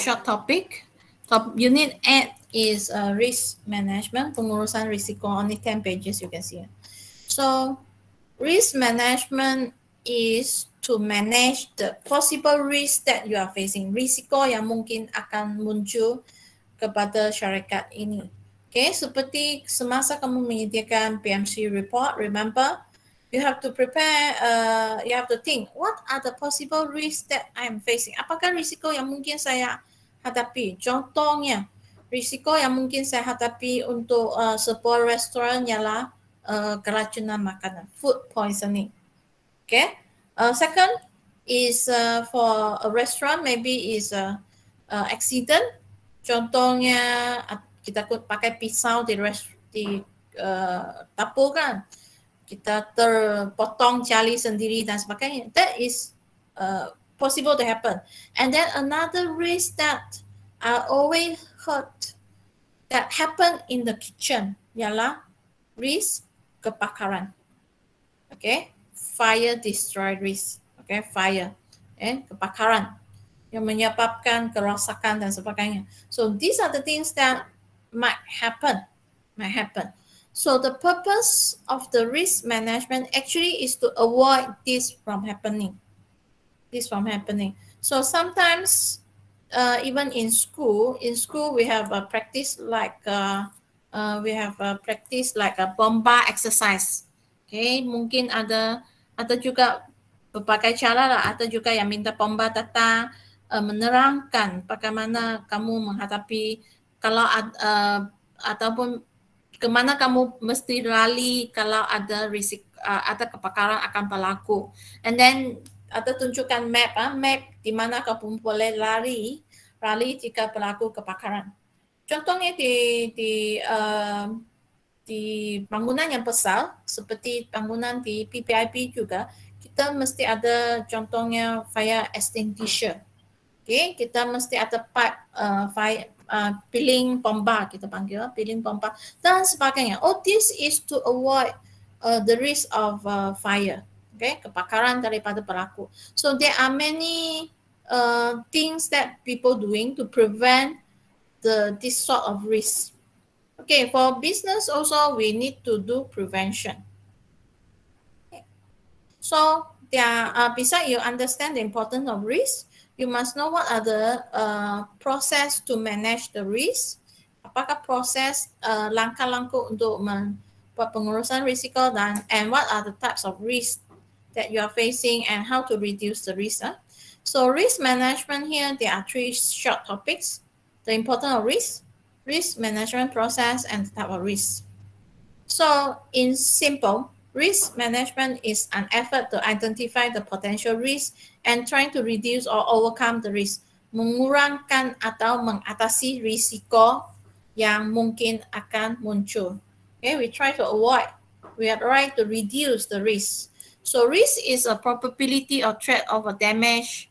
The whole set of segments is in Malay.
short topic. Top unit add is uh, risk management, pengurusan risiko. Only ten pages you can see. So, risk management is to manage the possible risk that you are facing. Risiko yang mungkin akan muncul kepada syarikat ini. Okay, seperti semasa kamu menyediakan PMC report, remember, you have to prepare, uh, you have to think, what are the possible risks that I'm facing? Apakah risiko yang mungkin saya hadapi. Contohnya, risiko yang mungkin saya hadapi untuk uh, sebuah restoran ialah uh, keracunan makanan, food poisoning. Okay. Uh, second is uh, for a restaurant, maybe is a, a accident. Contohnya, kita pakai pisau di rest di uh, dapur kan. Kita terpotong jali sendiri dan sebagainya. That is uh, possible to happen. And then another risk that I always heard that happened in the kitchen ialah risk kebakaran. Okay, fire destroy risk. Okay, fire. Okay, eh? kebakaran yang menyebabkan kerosakan dan sebagainya. So these are the things that might happen, might happen. So the purpose of the risk management actually is to avoid this from happening. this from happening. So sometimes, uh, even in school, in school we have a practice like uh, uh, we have a practice like a bomba exercise. Okay, mungkin ada ada juga berbagai cara lah. Ada juga yang minta bomba tata uh, menerangkan bagaimana kamu menghadapi kalau uh, ataupun kemana kamu mesti lali kalau ada risiko uh, ada kebakaran akan berlaku. And then atau tunjukkan map ah map di mana kau boleh lari lari jika berlaku kebakaran. Contohnya di di uh, di bangunan yang besar seperti bangunan di PPIP juga kita mesti ada contohnya fire extinguisher. Okay, kita mesti ada part uh, fire uh, piling bomba kita panggil piling pompa dan sebagainya. Oh, this is to avoid uh, the risk of uh, fire okay, kebakaran daripada pelaku. So there are many uh, things that people doing to prevent the this sort of risk. Okay, for business also we need to do prevention. Okay. So there are, uh, besides you understand the importance of risk, you must know what are the uh, process to manage the risk. Apakah proses uh, langkah-langkah untuk membuat pengurusan risiko dan and what are the types of risk that you are facing and how to reduce the risk. Huh? Ah. So risk management here, there are three short topics. The importance of risk, risk management process, and the type of risk. So in simple, risk management is an effort to identify the potential risk and trying to reduce or overcome the risk. Mengurangkan atau mengatasi risiko yang mungkin akan muncul. Okay, we try to avoid. We are trying to reduce the risk. So risk is a probability or threat of a damage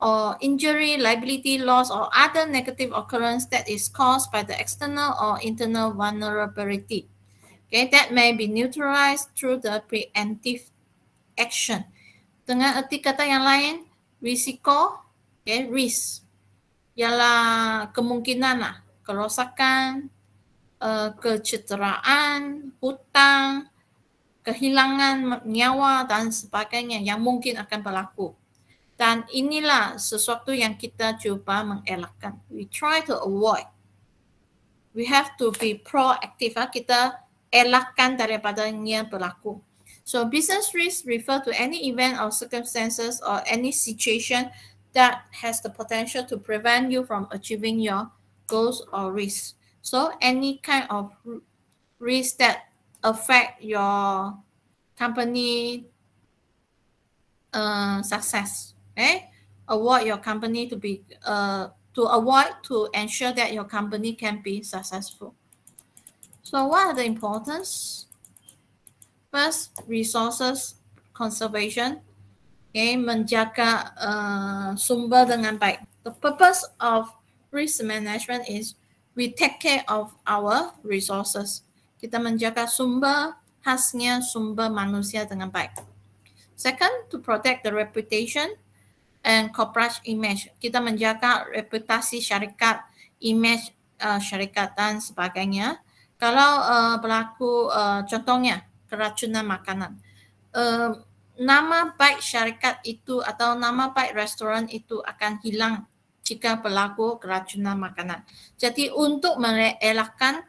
or injury, liability, loss, or other negative occurrence that is caused by the external or internal vulnerability. Okay, that may be neutralized through the preemptive action. Dengan erti kata yang lain, risiko, okay, risk, ialah kemungkinan lah, kerosakan, uh, kecederaan, hutang, kehilangan nyawa dan sebagainya yang mungkin akan berlaku. Dan inilah sesuatu yang kita cuba mengelakkan. We try to avoid. We have to be proactive. Ha, kita elakkan daripada yang berlaku. So business risk refer to any event or circumstances or any situation that has the potential to prevent you from achieving your goals or risks. So any kind of risk that affect your company uh, success. Okay, award your company to be uh, to avoid to ensure that your company can be successful. So what are the importance? First, resources conservation. Okay, menjaga uh, sumber dengan baik. The purpose of risk management is we take care of our resources. Kita menjaga sumber khasnya sumber manusia dengan baik. Second, to protect the reputation and corporate image. Kita menjaga reputasi syarikat, image uh, syarikat dan sebagainya. Kalau uh, berlaku uh, contohnya keracunan makanan. Uh, nama baik syarikat itu atau nama baik restoran itu akan hilang jika berlaku keracunan makanan. Jadi untuk mengelakkan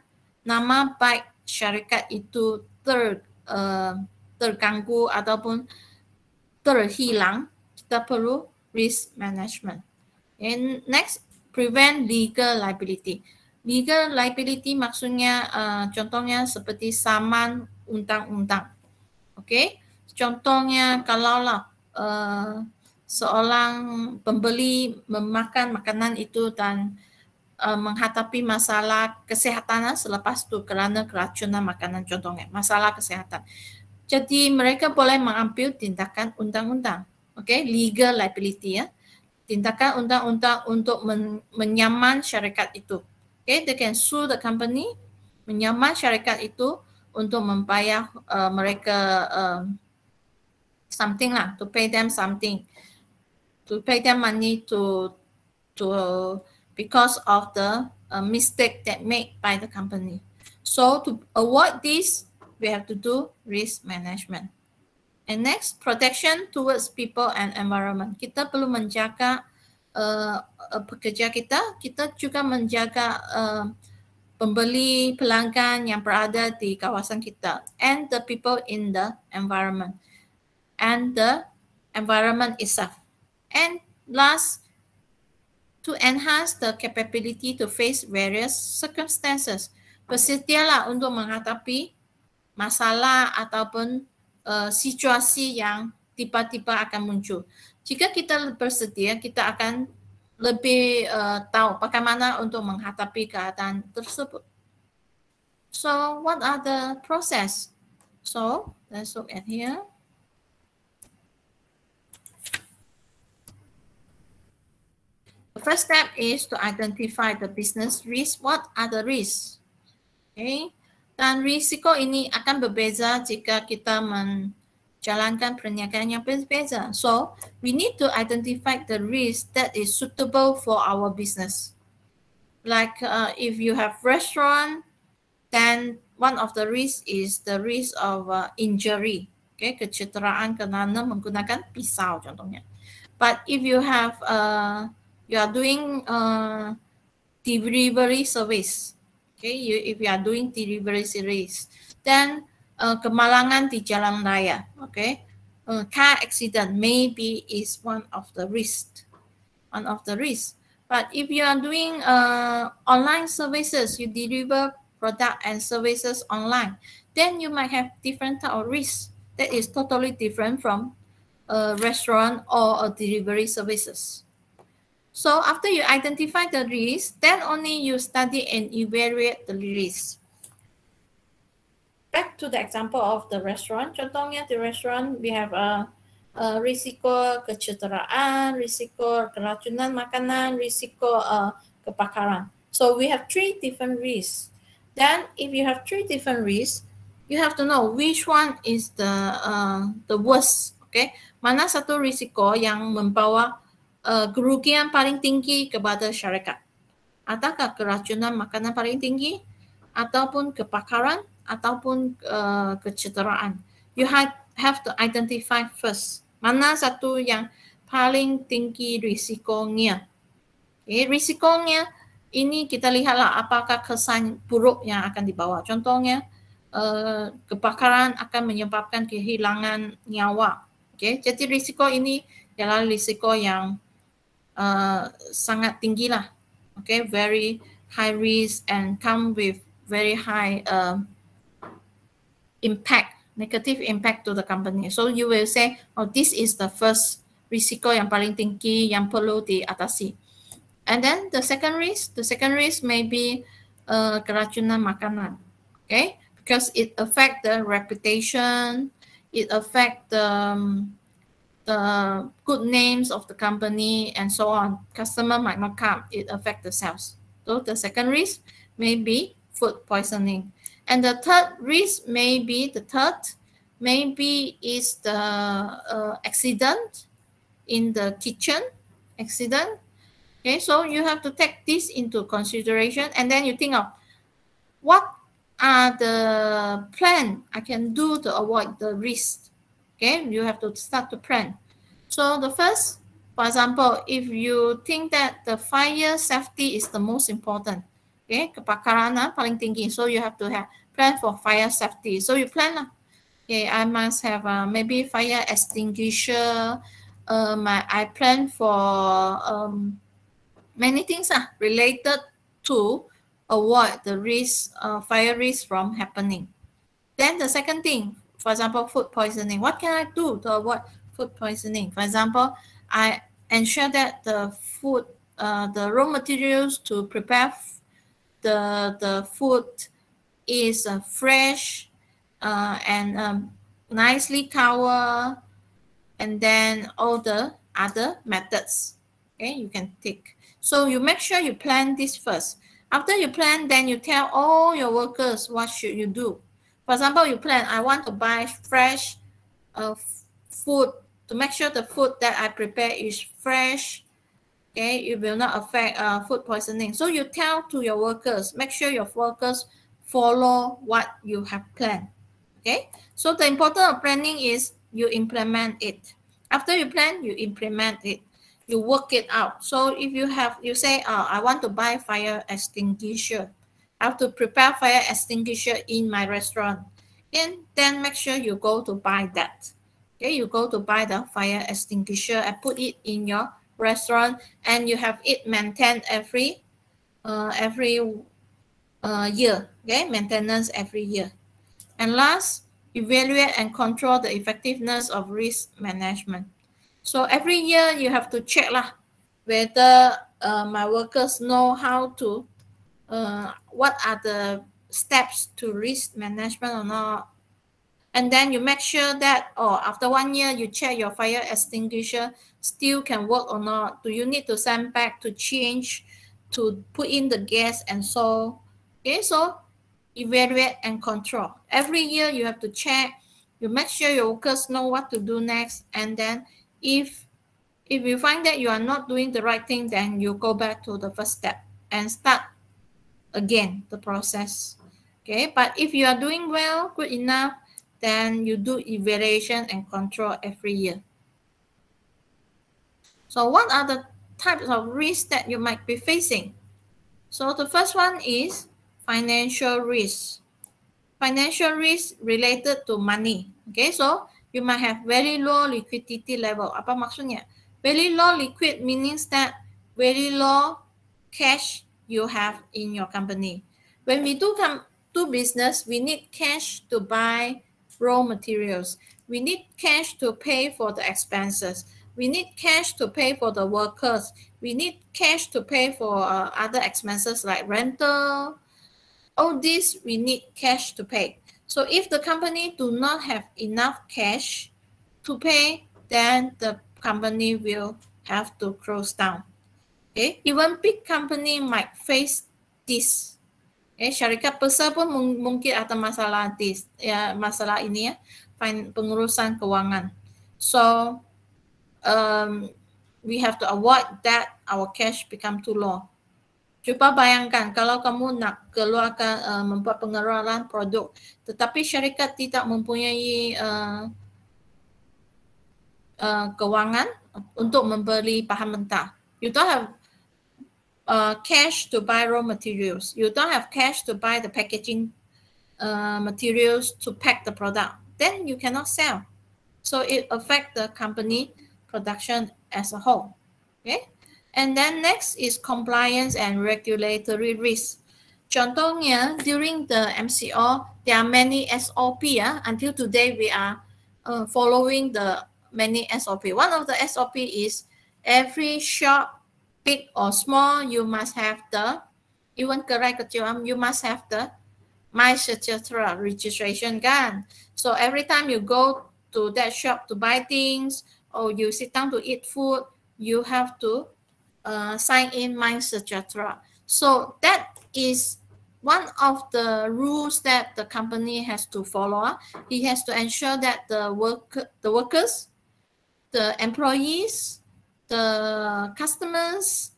nama baik syarikat itu ter uh, terganggu ataupun terhilang, kita perlu risk management. And next, prevent legal liability. Legal liability maksudnya uh, contohnya seperti saman undang-undang. Okay, contohnya kalaulah uh, seorang pembeli memakan makanan itu dan Eh, menghadapi masalah kesehatan lah selepas itu kerana keracunan makanan contohnya masalah kesehatan. Jadi mereka boleh mengambil tindakan undang-undang, okay, legal liability ya, tindakan undang-undang untuk men- menyaman syarikat itu. Okay, they can sue the company, menyaman syarikat itu untuk membayar uh, mereka uh, something lah, to pay them something, to pay them money to to uh, because of the uh, mistake that made by the company. So to avoid this, we have to do risk management. And next, protection towards people and environment. Kita perlu menjaga uh, uh pekerja kita, kita juga menjaga uh, pembeli, pelanggan yang berada di kawasan kita and the people in the environment and the environment itself. And last, to enhance the capability to face various circumstances. Bersedialah untuk menghadapi masalah ataupun uh, situasi yang tiba-tiba akan muncul. Jika kita bersedia, kita akan lebih uh, tahu bagaimana untuk menghadapi keadaan tersebut. So, what are the process? So, let's look at here. The first step is to identify the business risk. What are the risks? Okay. Dan risiko ini akan berbeza jika kita menjalankan perniagaan yang berbeza. So, we need to identify the risk that is suitable for our business. Like uh, if you have restaurant, then one of the risk is the risk of uh, injury. Okay, kecederaan kerana menggunakan pisau contohnya. But if you have a uh, you are doing uh, delivery service, okay, you, if you are doing delivery service, then uh, kemalangan di jalan raya, okay, uh, car accident maybe is one of the risk, one of the risk. But if you are doing uh, online services, you deliver product and services online, then you might have different type of risk that is totally different from a restaurant or a delivery services. So after you identify the risk, then only you study and evaluate the risk. Back to the example of the restaurant. Contohnya the restaurant, we have a, a risiko kecederaan, risiko keracunan makanan, risiko uh, kebakaran. So we have three different risks. Then if you have three different risks, you have to know which one is the uh, the worst. Okay, mana satu risiko yang membawa uh, kerugian paling tinggi kepada syarikat. Adakah keracunan makanan paling tinggi ataupun kebakaran ataupun uh, kecederaan. You have, have to identify first mana satu yang paling tinggi risikonya. Okay, eh, risikonya ini kita lihatlah apakah kesan buruk yang akan dibawa. Contohnya uh, kebakaran akan menyebabkan kehilangan nyawa. Okay, jadi risiko ini adalah risiko yang Uh, sangat tinggi lah. Okay, very high risk and come with very high uh, impact, negative impact to the company. So you will say, oh, this is the first risiko yang paling tinggi yang perlu diatasi. And then the second risk, the second risk may be uh, keracunan makanan. Okay, because it affect the reputation, it affect the um, the good names of the company and so on, customer might not come. It affects the sales. So the second risk may be food poisoning. And the third risk may be the third, maybe is the uh, accident in the kitchen, accident. Okay, so you have to take this into consideration and then you think of what are the plan I can do to avoid the risk okay you have to start to plan so the first for example if you think that the fire safety is the most important okay kebakaran ah, paling tinggi so you have to have plan for fire safety so you plan lah okay i must have uh, maybe fire extinguisher uh, my i plan for um many things ah uh, related to avoid the risk uh, fire risk from happening then the second thing For example, food poisoning. What can I do to avoid food poisoning? For example, I ensure that the food, uh, the raw materials to prepare the, the food is uh, fresh uh, and um, nicely cover and then all the other methods okay you can take so you make sure you plan this first after you plan then you tell all your workers what should you do for example, you plan, I want to buy fresh uh, food to make sure the food that I prepare is fresh. Okay, it will not affect uh, food poisoning. So you tell to your workers, make sure your workers follow what you have planned. Okay, so the important of planning is you implement it. After you plan, you implement it. You work it out. So if you have, you say, oh, I want to buy fire extinguisher. Have to prepare fire extinguisher in my restaurant. And then make sure you go to buy that. Okay, you go to buy the fire extinguisher and put it in your restaurant and you have it maintained every uh, every uh, year. Okay, maintenance every year. And last, evaluate and control the effectiveness of risk management. So every year you have to check lah, whether uh, my workers know how to uh, what are the steps to risk management or not. And then you make sure that, oh, after one year, you check your fire extinguisher still can work or not. Do you need to send back to change, to put in the gas and so. Okay, so evaluate and control. Every year you have to check, you make sure your workers know what to do next. And then if, if you find that you are not doing the right thing, then you go back to the first step and start again the process. Okay, but if you are doing well, good enough, then you do evaluation and control every year. So what are the types of risks that you might be facing? So the first one is financial risk. Financial risk related to money. Okay, so you might have very low liquidity level. Apa maksudnya? Very low liquid means that very low cash you have in your company. When we do come do business, we need cash to buy raw materials. We need cash to pay for the expenses. We need cash to pay for the workers. We need cash to pay for uh, other expenses like rental. All this we need cash to pay. So if the company do not have enough cash to pay, then the company will have to close down. okay, even big company might face this. Okay, syarikat besar pun mungkin ada masalah this, ya masalah ini ya pengurusan kewangan. So um, we have to avoid that our cash become too low. Cuba bayangkan kalau kamu nak keluarkan uh, membuat pengeluaran produk tetapi syarikat tidak mempunyai uh, uh, kewangan untuk membeli bahan mentah. You don't have uh, cash to buy raw materials. You don't have cash to buy the packaging uh, materials to pack the product. Then you cannot sell. So it affect the company production as a whole. Okay. And then next is compliance and regulatory risk. Contohnya, during the MCO, there are many SOP. Uh, ah, until today, we are uh, following the many SOP. One of the SOP is every shop big or small, you must have the, even correct you must have the My Sejahtera registration gun. So every time you go to that shop to buy things or you sit down to eat food, you have to uh, sign in My Sejahtera. So that is one of the rules that the company has to follow. He has to ensure that the work, the workers, the employees, the customers,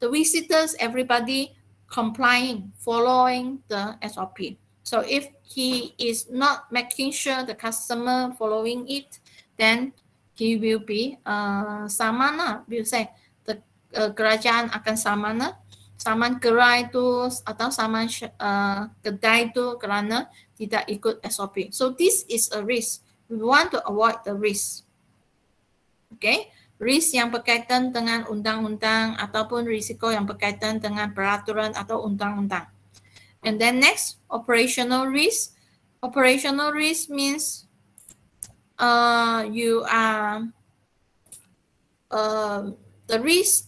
the visitors, everybody complying, following the SOP. So if he is not making sure the customer following it, then he will be uh, samana. We'll say the uh, kerajaan akan samana. Saman gerai itu atau saman uh, kedai itu kerana tidak ikut SOP. So this is a risk. We want to avoid the risk. Okay. risk yang berkaitan dengan undang-undang ataupun risiko yang berkaitan dengan peraturan atau undang-undang. And then next, operational risk. Operational risk means uh, you are uh, the risk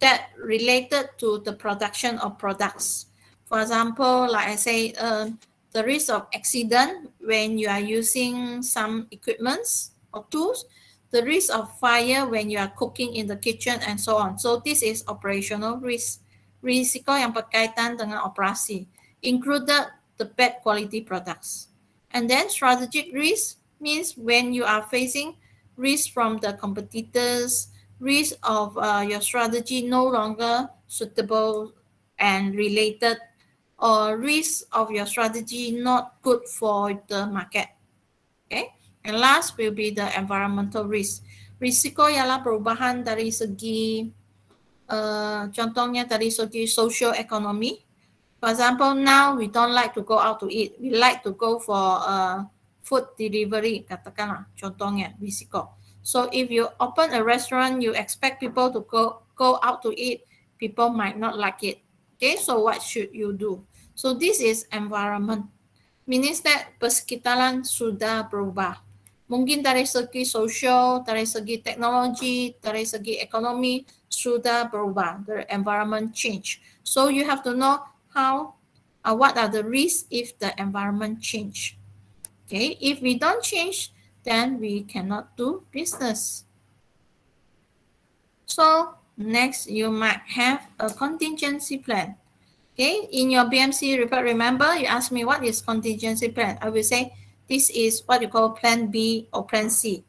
that related to the production of products. For example, like I say, uh, the risk of accident when you are using some equipments or tools, the risk of fire when you are cooking in the kitchen and so on. So this is operational risk. Risiko yang berkaitan dengan operasi, included the bad quality products. And then strategic risk means when you are facing risk from the competitors, risk of uh, your strategy no longer suitable and related, or risk of your strategy not good for the market. And last will be the environmental risk. Risiko ialah perubahan dari segi, uh, contohnya dari segi social economy. For example, now we don't like to go out to eat. We like to go for uh, food delivery, katakanlah contohnya risiko. So if you open a restaurant, you expect people to go, go out to eat, people might not like it. Okay, so what should you do? So this is environment. Means that persekitaran sudah berubah mungkin dari segi sosial, dari segi teknologi, dari segi ekonomi sudah berubah, the environment change. So you have to know how uh, what are the risks if the environment change. Okay, if we don't change, then we cannot do business. So next, you might have a contingency plan. Okay, in your BMC report, remember you asked me what is contingency plan. I will say This is what you call plan B or plan C.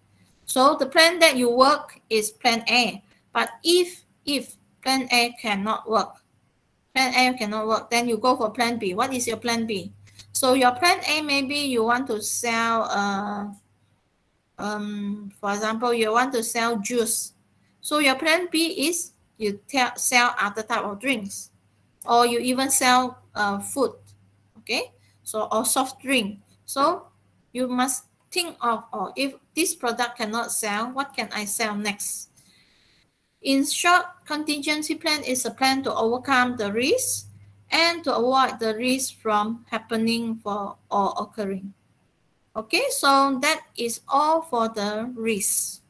So the plan that you work is plan A. But if if plan A cannot work, plan A cannot work, then you go for plan B. What is your plan B? So your plan A maybe you want to sell uh, um, for example, you want to sell juice. So your plan B is you tell, sell other type of drinks or you even sell uh, food, okay? So, or soft drink. So you must think of, oh, if this product cannot sell, what can I sell next? In short, contingency plan is a plan to overcome the risk and to avoid the risk from happening for or occurring. Okay, so that is all for the risk.